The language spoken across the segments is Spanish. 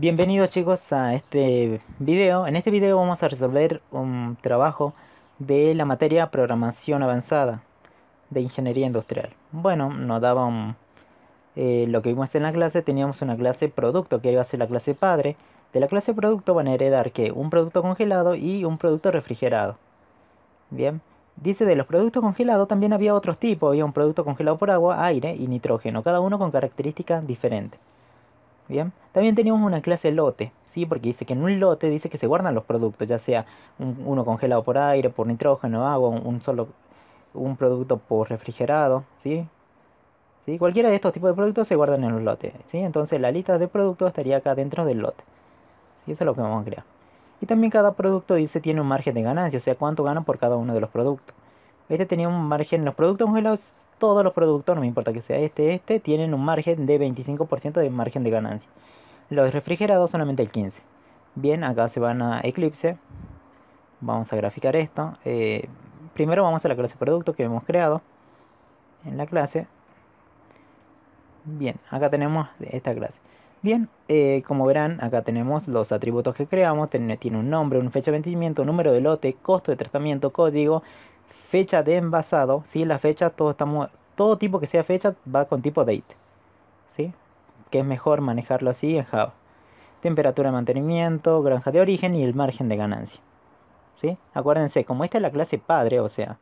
Bienvenidos chicos a este video. En este video vamos a resolver un trabajo de la materia programación avanzada de ingeniería industrial. Bueno, nos daban eh, lo que vimos en la clase, teníamos una clase producto que iba a ser la clase padre. De la clase producto van a heredar que un producto congelado y un producto refrigerado. Bien, dice de los productos congelados también había otros tipos, había un producto congelado por agua, aire y nitrógeno, cada uno con características diferentes. ¿bien? También tenemos una clase lote, ¿sí? Porque dice que en un lote dice que se guardan los productos, ya sea uno congelado por aire, por nitrógeno, agua, un, solo un producto por refrigerado, ¿sí? ¿sí? Cualquiera de estos tipos de productos se guardan en los lotes, ¿sí? Entonces la lista de productos estaría acá dentro del lote. Eso es lo que vamos a crear. Y también cada producto dice tiene un margen de ganancia, o sea, cuánto gana por cada uno de los productos. Este tenía un margen, los productos congelados, todos los productos, no me importa que sea este, este, tienen un margen de 25% de margen de ganancia. Los refrigerados solamente el 15%. Bien, acá se van a Eclipse. Vamos a graficar esto. Eh, primero vamos a la clase Productos que hemos creado en la clase. Bien, acá tenemos esta clase. Bien, eh, como verán, acá tenemos los atributos que creamos. tiene un nombre, una fecha de vencimiento, número de lote, costo de tratamiento, código, fecha de envasado, ¿sí? La fecha, todo, estamos, todo tipo que sea fecha va con tipo date, ¿sí? Que es mejor manejarlo así en Java. Temperatura de mantenimiento, granja de origen y el margen de ganancia, ¿sí? Acuérdense, como esta es la clase padre, o sea,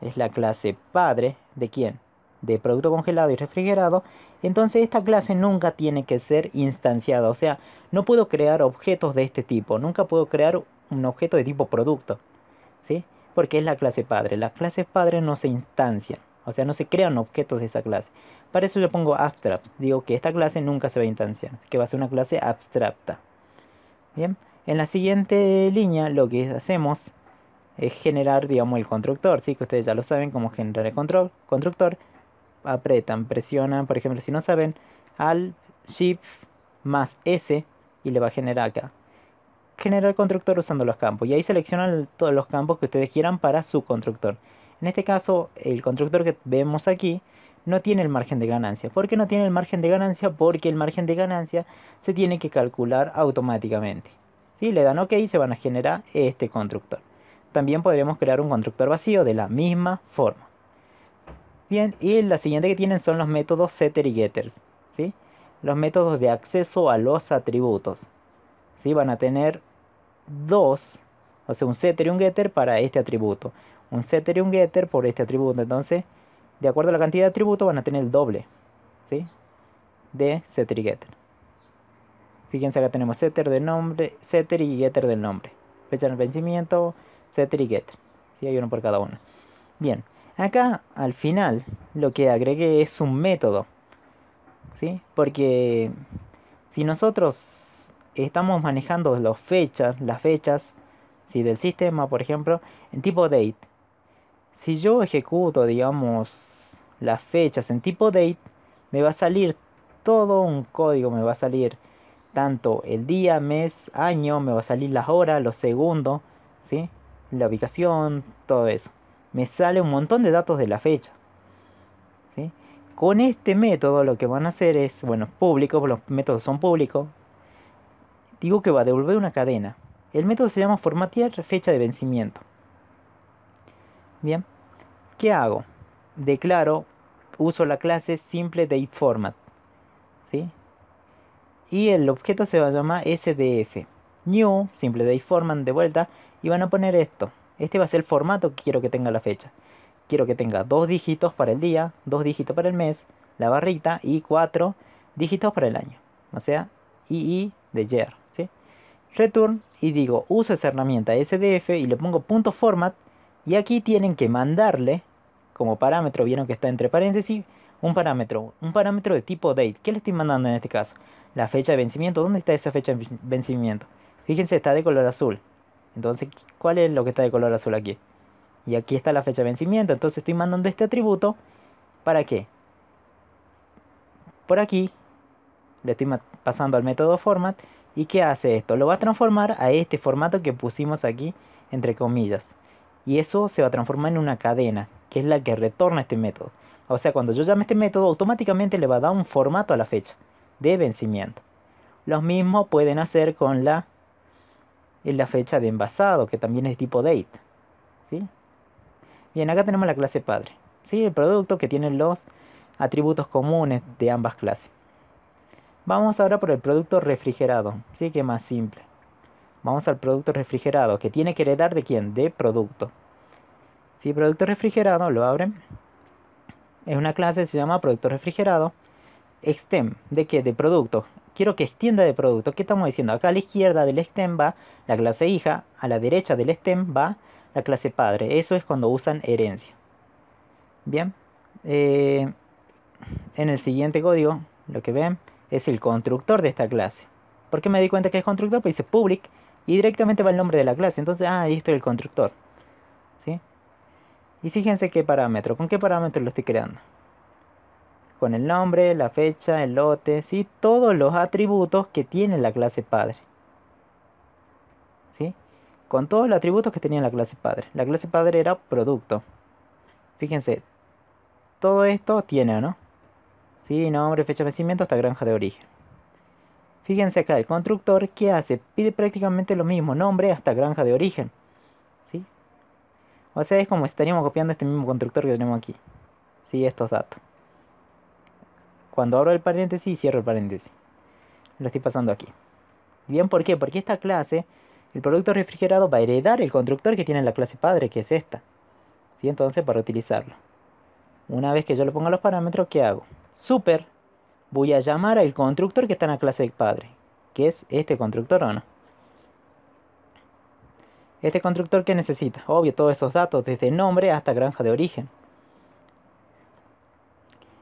es la clase padre de quién? De producto congelado y refrigerado, entonces esta clase nunca tiene que ser instanciada, o sea, no puedo crear objetos de este tipo, nunca puedo crear un objeto de tipo producto, ¿sí? porque es la clase padre. Las clases padres no se instancian, o sea, no se crean objetos de esa clase. Para eso yo pongo abstract, digo que esta clase nunca se va a instanciar, que va a ser una clase abstracta. Bien, en la siguiente línea lo que hacemos es generar, digamos, el constructor, ¿sí? que ustedes ya lo saben cómo generar el control, constructor. Apretan, presionan, por ejemplo, si no saben, al shift más S y le va a generar acá generar constructor usando los campos y ahí seleccionan todos los campos que ustedes quieran para su constructor. En este caso, el constructor que vemos aquí no tiene el margen de ganancia. ¿Por qué no tiene el margen de ganancia? Porque el margen de ganancia se tiene que calcular automáticamente. Si Le dan OK y se van a generar este constructor. También podremos crear un constructor vacío de la misma forma. Bien, y la siguiente que tienen son los métodos setter y getters. ¿sí? Los métodos de acceso a los atributos. ¿sí? Van a tener dos, o sea, un setter y un getter para este atributo. Un setter y un getter por este atributo. Entonces, de acuerdo a la cantidad de atributos, van a tener el doble ¿sí? de setter y getter. Fíjense, acá tenemos setter de nombre, setter y getter del nombre. Fecha de vencimiento, setter y getter. ¿sí? Hay uno por cada uno. Bien, acá al final lo que agregué es un método. ¿sí? Porque si nosotros estamos manejando fechas, las fechas si del sistema, por ejemplo, en tipo date. Si yo ejecuto, digamos, las fechas en tipo date, me va a salir todo un código, me va a salir tanto el día, mes, año, me va a salir las horas, los segundos, ¿sí? la ubicación, todo eso. Me sale un montón de datos de la fecha. Con este método lo que van a hacer es, bueno, público, los métodos son públicos, digo que va a devolver una cadena. El método se llama formatear fecha de vencimiento. Bien, ¿qué hago? Declaro, uso la clase simple DateFormat. ¿sí? Y el objeto se va a llamar SDF. New, simple DateFormat de vuelta. Y van a poner esto. Este va a ser el formato que quiero que tenga la fecha. Quiero que tenga dos dígitos para el día, dos dígitos para el mes, la barrita y cuatro dígitos para el año. O sea, II de year return y digo uso esa herramienta SDF y le pongo punto .format y aquí tienen que mandarle como parámetro, vieron que está entre paréntesis, un parámetro, un parámetro de tipo date. ¿Qué le estoy mandando en este caso? La fecha de vencimiento. ¿Dónde está esa fecha de vencimiento? Fíjense, está de color azul. Entonces, ¿cuál es lo que está de color azul aquí? Y aquí está la fecha de vencimiento. Entonces estoy mandando este atributo. ¿Para qué? Por aquí le estoy pasando al método format ¿Y qué hace esto? Lo va a transformar a este formato que pusimos aquí, entre comillas. Y eso se va a transformar en una cadena, que es la que retorna este método. O sea, cuando yo llame este método, automáticamente le va a dar un formato a la fecha de vencimiento. Lo mismo pueden hacer con la, en la fecha de envasado, que también es tipo date. ¿sí? Bien, acá tenemos la clase padre. ¿sí? El producto que tiene los atributos comunes de ambas clases. Vamos ahora por el producto refrigerado, sí que más simple. Vamos al producto refrigerado, que tiene que heredar de quién? De producto. Si sí, producto refrigerado, lo abren. Es una clase, se llama producto refrigerado. Extend, ¿de qué? De producto. Quiero que extienda de producto. ¿Qué estamos diciendo? Acá a la izquierda del stem va la clase hija, a la derecha del stem va la clase padre. Eso es cuando usan herencia. Bien. Eh, en el siguiente código, lo que ven es el constructor de esta clase. ¿Por qué me di cuenta que es constructor? Pues dice public y directamente va el nombre de la clase. Entonces, ah, ahí estoy el constructor. ¿Sí? Y fíjense qué parámetro. ¿Con qué parámetro lo estoy creando? Con el nombre, la fecha, el lote, ¿sí? Todos los atributos que tiene la clase padre. ¿Sí? Con todos los atributos que tenía la clase padre. La clase padre era producto. Fíjense, todo esto tiene, ¿no? Sí, nombre, fecha de vencimiento hasta granja de origen. Fíjense acá, el constructor, ¿qué hace? Pide prácticamente lo mismo, nombre hasta granja de origen. ¿Sí? O sea, es como si estaríamos copiando este mismo constructor que tenemos aquí. Sí, estos datos. Cuando abro el paréntesis, cierro el paréntesis. Lo estoy pasando aquí. Bien, ¿por qué? Porque esta clase, el producto refrigerado va a heredar el constructor que tiene la clase padre, que es esta. ¿Sí? Entonces, para utilizarlo. Una vez que yo le ponga los parámetros, ¿qué hago? Super, voy a llamar al constructor que está en la clase de padre, que es este constructor o no. Este constructor que necesita, obvio, todos esos datos, desde nombre hasta granja de origen.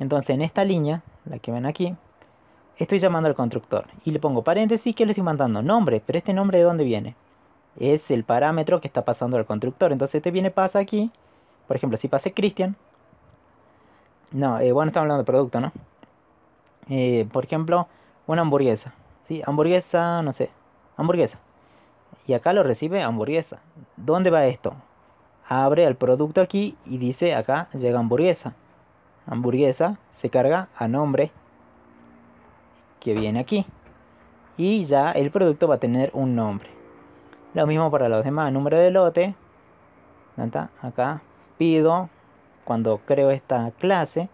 Entonces, en esta línea, la que ven aquí, estoy llamando al constructor y le pongo paréntesis que le estoy mandando nombre, pero este nombre de dónde viene? Es el parámetro que está pasando al constructor. Entonces, este viene pasa aquí. Por ejemplo, si pase Cristian, no, eh, bueno, estamos hablando de producto, ¿no? Eh, por ejemplo, una hamburguesa. ¿Sí? Hamburguesa, no sé. Hamburguesa. Y acá lo recibe hamburguesa. ¿Dónde va esto? Abre el producto aquí y dice acá llega hamburguesa. Hamburguesa se carga a nombre que viene aquí. Y ya el producto va a tener un nombre. Lo mismo para los demás. Número de lote. Acá pido cuando creo esta clase,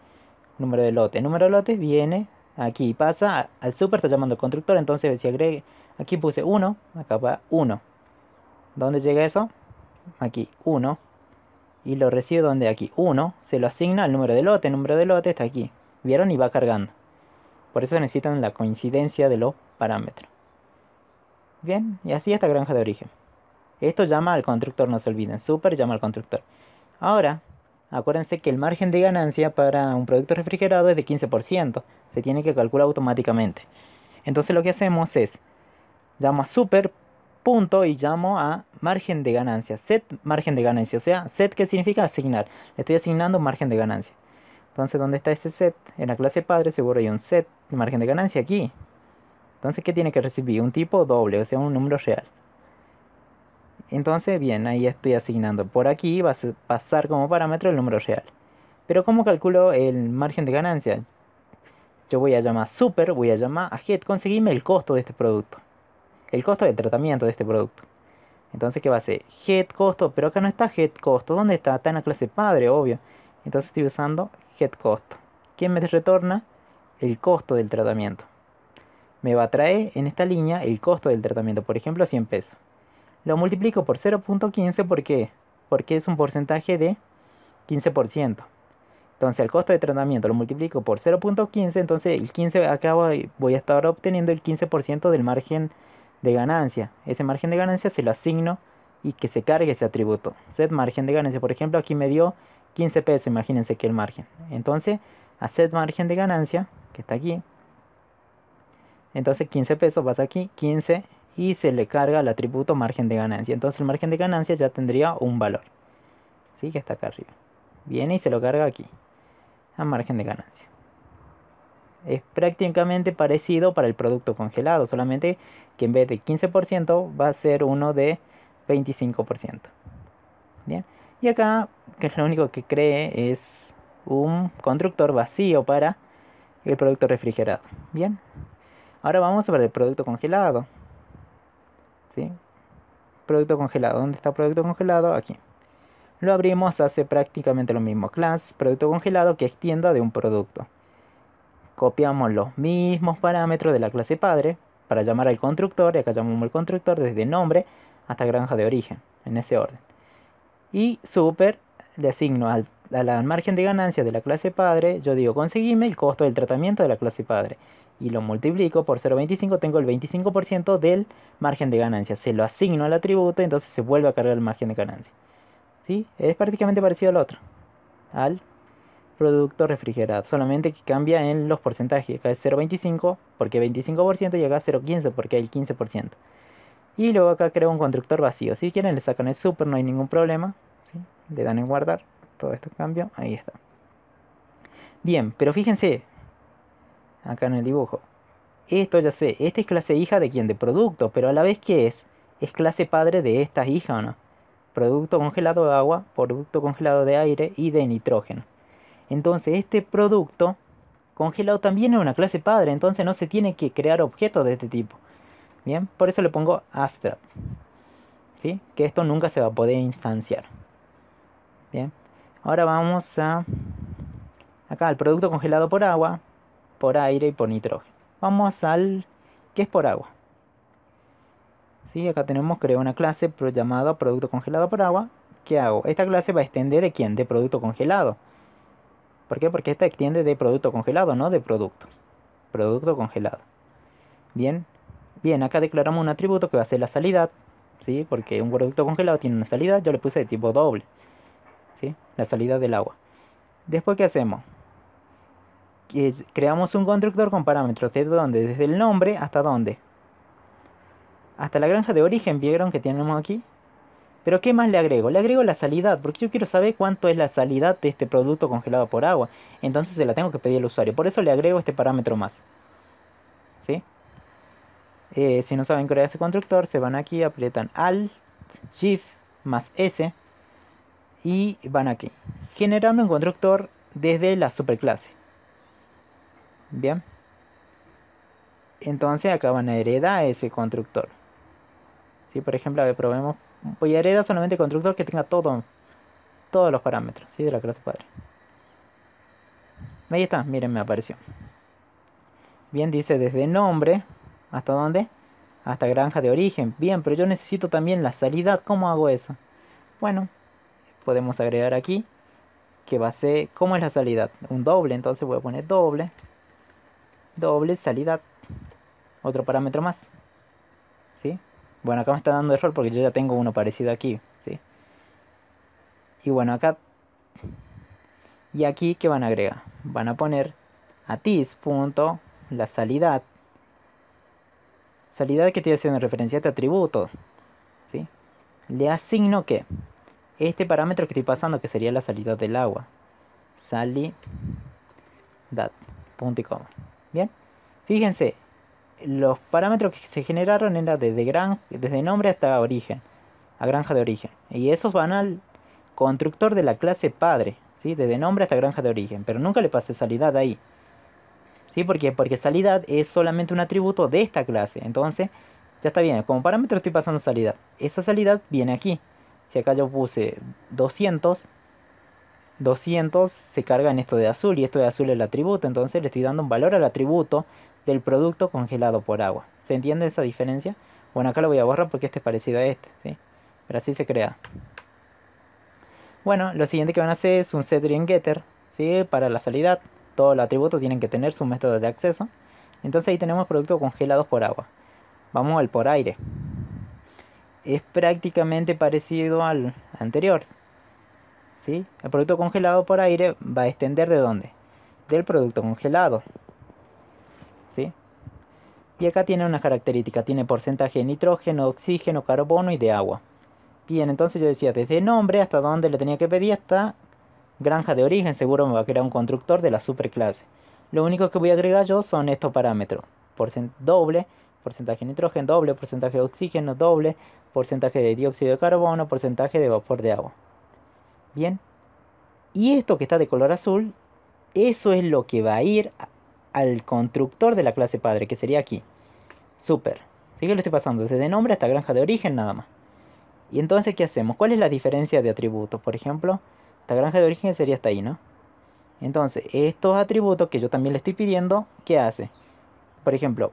número de lote. Número de lote viene aquí, pasa al super, está llamando al constructor, entonces si agregue, aquí puse 1, acá va 1. ¿Dónde llega eso? Aquí, 1. Y lo recibe donde aquí, 1. Se lo asigna al número de lote, número de lote está aquí. ¿Vieron? Y va cargando. Por eso necesitan la coincidencia de los parámetros. Bien, y así esta granja de origen. Esto llama al constructor, no se olviden. Super llama al constructor. Ahora, Acuérdense que el margen de ganancia para un producto refrigerado es de 15%, se tiene que calcular automáticamente. Entonces lo que hacemos es, llamo a super punto y llamo a margen de ganancia, set margen de ganancia, o sea, set que significa asignar, le estoy asignando margen de ganancia. Entonces, ¿dónde está ese set? En la clase padre seguro hay un set de margen de ganancia aquí. Entonces, ¿qué tiene que recibir? Un tipo doble, o sea, un número real. Entonces, bien, ahí estoy asignando. Por aquí va a pasar como parámetro el número real. Pero ¿cómo calculo el margen de ganancia? Yo voy a llamar super, voy a llamar a head, conseguirme el costo de este producto. El costo del tratamiento de este producto. Entonces, ¿qué va a ser? Head costo, pero acá no está head costo. ¿Dónde está? Está en la clase padre, obvio. Entonces estoy usando head costo. ¿Quién me retorna? El costo del tratamiento. Me va a traer en esta línea el costo del tratamiento, por ejemplo, 100 pesos. Lo multiplico por 0.15 ¿por qué? porque es un porcentaje de 15%. Entonces el costo de tratamiento lo multiplico por 0.15, entonces el 15 acabo, voy a estar obteniendo el 15% del margen de ganancia. Ese margen de ganancia se lo asigno y que se cargue ese atributo. Set margen de ganancia, por ejemplo, aquí me dio 15 pesos, imagínense que el margen. Entonces, a set margen de ganancia, que está aquí, entonces 15 pesos pasa aquí, 15 y se le carga el atributo margen de ganancia. Entonces el margen de ganancia ya tendría un valor. ¿Sí? Que está acá arriba. Viene y se lo carga aquí. A margen de ganancia. Es prácticamente parecido para el producto congelado. Solamente que en vez de 15% va a ser uno de 25%. Bien. Y acá que lo único que cree es un constructor vacío para el producto refrigerado. Bien. Ahora vamos a ver el producto congelado. Producto congelado. ¿Dónde está producto congelado? Aquí. Lo abrimos, hace prácticamente lo mismo. Class, producto congelado, que extienda de un producto. Copiamos los mismos parámetros de la clase padre para llamar al constructor, y acá llamamos al constructor desde nombre hasta granja de origen, en ese orden. Y super, le asigno al, margen de ganancia de la clase padre, yo digo, conseguime el costo del tratamiento de la clase padre y lo multiplico por 0,25, tengo el 25% del margen de ganancia. Se lo asigno al atributo, entonces se vuelve a cargar el margen de ganancia. ¿Sí? Es prácticamente parecido al otro, al producto refrigerado, solamente que cambia en los porcentajes. Acá es 0,25 porque 25% y acá 0,15 porque hay 15%. Y luego acá creo un constructor vacío. Si quieren le sacan el super, no hay ningún problema. Le dan en guardar. Todo esto cambia. Ahí está. Bien, pero fíjense, acá en el dibujo. Esto ya sé, esta es clase hija de quien de producto, pero a la vez que es, es clase padre de estas hija o no. Producto congelado de agua, producto congelado de aire y de nitrógeno. Entonces este producto congelado también es una clase padre, entonces no se tiene que crear objetos de este tipo. Bien, por eso le pongo abstract. ¿Sí? Que esto nunca se va a poder instanciar. Bien, ahora vamos a... Acá el producto congelado por agua, por aire y por nitrógeno. Vamos al que es por agua. ¿Sí? Acá tenemos crear una clase llamada producto congelado por agua. ¿Qué hago? Esta clase va a extender de quién? De producto congelado. ¿Por qué? Porque esta extiende de producto congelado, no de producto. Producto congelado. Bien, bien, acá declaramos un atributo que va a ser la salida, ¿sí? Porque un producto congelado tiene una salida, yo le puse de tipo doble, ¿sí? La salida del agua. Después, ¿qué hacemos? creamos un constructor con parámetros desde donde, desde el nombre hasta dónde. Hasta la granja de origen, vieron que tenemos aquí. Pero ¿qué más le agrego? Le agrego la salidad, porque yo quiero saber cuánto es la salidad de este producto congelado por agua. Entonces se la tengo que pedir al usuario. Por eso le agrego este parámetro más. Eh, si no saben crear ese constructor, se van aquí, aprietan Alt, Shift, más S. Y van aquí. Generando un constructor desde la superclase. Bien. Entonces acá van a heredar ese constructor. Si por ejemplo, a ver, probemos. Voy a heredar solamente constructor que tenga todos los parámetros ¿sí? de la clase padre. Ahí está, miren, me apareció. Bien, dice desde nombre. ¿Hasta dónde? Hasta granja de origen. Bien, pero yo necesito también la salida. ¿Cómo hago eso? Bueno, podemos agregar aquí que va a ser, ¿cómo es la salida? Un doble, entonces voy a poner doble doble salida, otro parámetro más. ¿Sí? Bueno, acá me está dando error porque yo ya tengo uno parecido aquí. ¿sí? Y bueno, acá... Y aquí, ¿qué van a agregar? Van a poner atis. Punto, la salida. Salida que estoy haciendo referencia a este atributo. ¿sí? Le asigno que este parámetro que estoy pasando, que sería la salida del agua. Salida. Punto y coma. Bien, fíjense, los parámetros que se generaron eran desde, gran, desde nombre hasta origen, a granja de origen. Y esos van al constructor de la clase padre, ¿sí? desde nombre hasta granja de origen. Pero nunca le pasé salidad ahí. ¿Sí? Porque salidad es solamente un atributo de esta clase. Entonces, ya está bien, como parámetro estoy pasando salidad. Esa salidad viene aquí. Si acá yo puse 200, 200 se carga en esto de azul y esto de azul es el atributo, entonces le estoy dando un valor al atributo del producto congelado por agua. ¿Se entiende esa diferencia? Bueno, acá lo voy a borrar porque este es parecido a este, ¿sí? Pero así se crea. Bueno, lo siguiente que van a hacer es un Set getter, ¿sí? Para la salida, todos los atributos tienen que tener su método de acceso. Entonces ahí tenemos productos congelados por agua. Vamos al por aire. Es prácticamente parecido al anterior, el producto congelado por aire va a extender de dónde? Del producto congelado. ¿Sí? Y acá tiene una característica, tiene porcentaje de nitrógeno, oxígeno, carbono y de agua. Bien, entonces yo decía, desde nombre hasta dónde le tenía que pedir esta granja de origen, seguro me va a crear un constructor de la superclase. Lo único que voy a agregar yo son estos parámetros. doble, porcentaje de nitrógeno, doble, porcentaje de oxígeno, doble, porcentaje de dióxido de carbono, porcentaje de vapor de agua. Bien. Y esto que está de color azul, eso es lo que va a ir al constructor de la clase padre, que sería aquí. Super. Así que lo estoy pasando desde nombre hasta granja de origen nada más. Y entonces, ¿qué hacemos? ¿Cuál es la diferencia de atributos? Por ejemplo, esta granja de origen sería hasta ahí, ¿no? Entonces, estos atributos que yo también le estoy pidiendo, ¿qué hace? Por ejemplo,